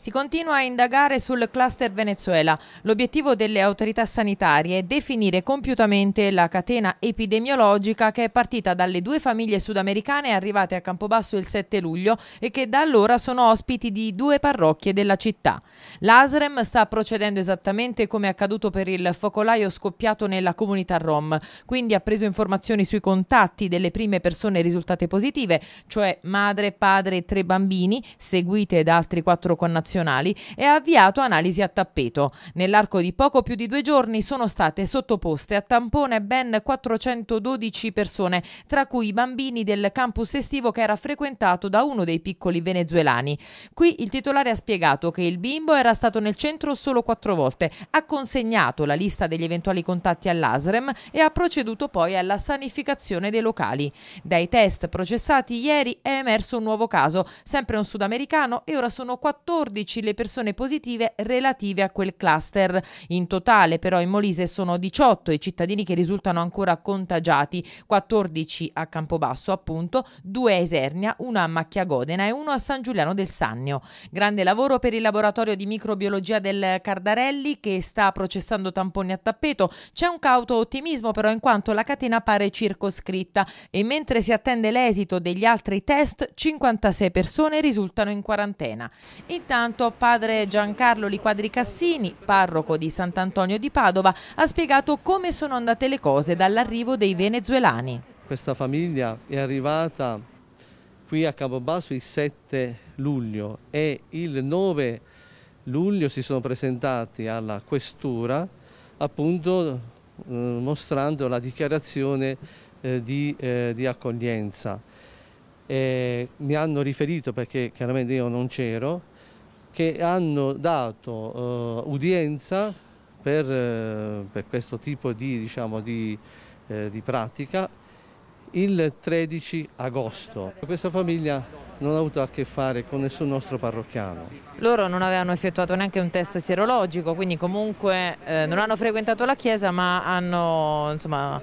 Si continua a indagare sul cluster Venezuela. L'obiettivo delle autorità sanitarie è definire compiutamente la catena epidemiologica che è partita dalle due famiglie sudamericane arrivate a Campobasso il 7 luglio e che da allora sono ospiti di due parrocchie della città. L'ASREM sta procedendo esattamente come è accaduto per il focolaio scoppiato nella comunità Rom, quindi ha preso informazioni sui contatti delle prime persone risultate positive, cioè madre, padre e tre bambini, seguite da altri quattro connazionali internazionali e ha avviato analisi a tappeto. Nell'arco di poco più di due giorni sono state sottoposte a tampone ben 412 persone, tra cui i bambini del campus estivo che era frequentato da uno dei piccoli venezuelani. Qui il titolare ha spiegato che il bimbo era stato nel centro solo quattro volte, ha consegnato la lista degli eventuali contatti all'ASREM e ha proceduto poi alla sanificazione dei locali. Dai test processati ieri è emerso un nuovo caso, sempre un sudamericano e ora sono 14 14 le persone positive relative a quel cluster. In totale però in Molise sono 18 i cittadini che risultano ancora contagiati, 14 a Campobasso appunto, 2 a Esernia, 1 a Macchiagodena e 1 a San Giuliano del Sannio. Grande lavoro per il laboratorio di microbiologia del Cardarelli che sta processando tamponi a tappeto. C'è un cauto ottimismo però in quanto la catena pare circoscritta e mentre si attende l'esito degli altri test 56 persone risultano in quarantena. Intanto Santo padre Giancarlo Liquadri Cassini, parroco di Sant'Antonio di Padova, ha spiegato come sono andate le cose dall'arrivo dei venezuelani. Questa famiglia è arrivata qui a Campobasso il 7 luglio e il 9 luglio si sono presentati alla questura appunto eh, mostrando la dichiarazione eh, di, eh, di, accoglienza. E eh, mi hanno riferito, perché chiaramente io non c'ero, che hanno dato eh, udienza per, eh, per, questo tipo di, diciamo, di, eh, di pratica il 13 agosto. Questa famiglia non ha avuto a che fare con nessun nostro parrocchiano. Loro non avevano effettuato neanche un test sierologico, quindi comunque eh, non hanno frequentato la chiesa ma hanno insomma,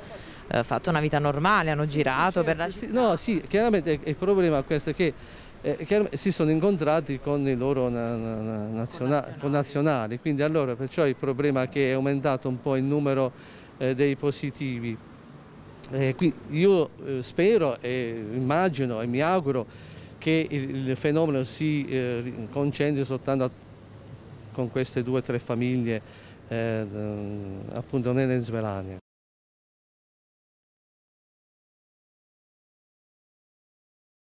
eh, fatto una vita normale, hanno girato sì, per la città. No, sì, chiaramente il problema è questo, che eh, che si sono incontrati con i loro na na nazionali, nazionali, quindi allora perciò il problema è che è aumentato un po' il numero eh, dei positivi. Eh, io eh, spero e immagino e mi auguro che il, il fenomeno si eh, concentri soltanto a, con queste due o tre famiglie eh, appunto venezuelane.